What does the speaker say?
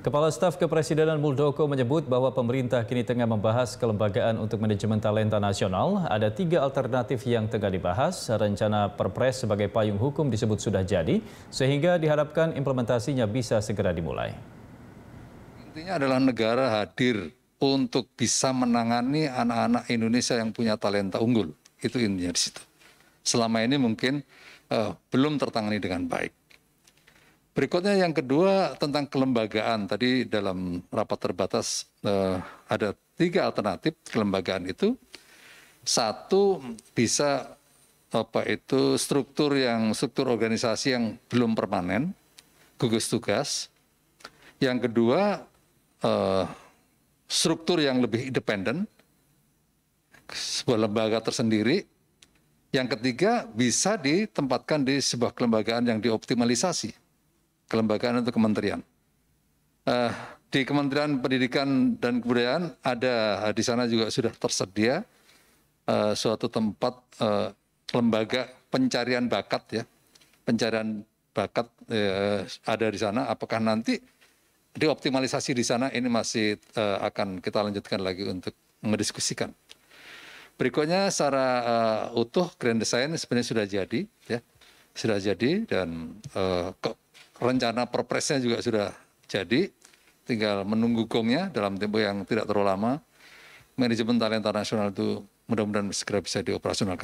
Kepala Staf Kepresidenan Muldoko menyebut bahwa pemerintah kini tengah membahas kelembagaan untuk manajemen talenta nasional. Ada tiga alternatif yang tengah dibahas. Rencana Perpres sebagai payung hukum disebut sudah jadi, sehingga diharapkan implementasinya bisa segera dimulai. Intinya adalah negara hadir untuk bisa menangani anak-anak Indonesia yang punya talenta unggul. Itu intinya di situ. Selama ini mungkin uh, belum tertangani dengan baik. Berikutnya yang kedua tentang kelembagaan. Tadi dalam rapat terbatas eh, ada tiga alternatif kelembagaan itu. Satu bisa apa itu struktur yang struktur organisasi yang belum permanen, gugus tugas. Yang kedua eh, struktur yang lebih independen, sebuah lembaga tersendiri. Yang ketiga bisa ditempatkan di sebuah kelembagaan yang dioptimalisasi kelembagaan atau kementerian. Uh, di Kementerian Pendidikan dan Kebudayaan ada eh, di sana juga sudah tersedia uh, suatu tempat uh, lembaga pencarian bakat ya, pencarian bakat uh, ada di sana. Apakah nanti dioptimalisasi di sana ini masih uh, akan kita lanjutkan lagi untuk mendiskusikan. Berikutnya secara uh, utuh grand design sebenarnya sudah jadi ya. Sudah jadi dan uh, rencana perpresnya juga sudah jadi, tinggal menunggu gongnya dalam tempo yang tidak terlalu lama. Manajemen talenta nasional itu mudah-mudahan segera bisa dioperasionalkan.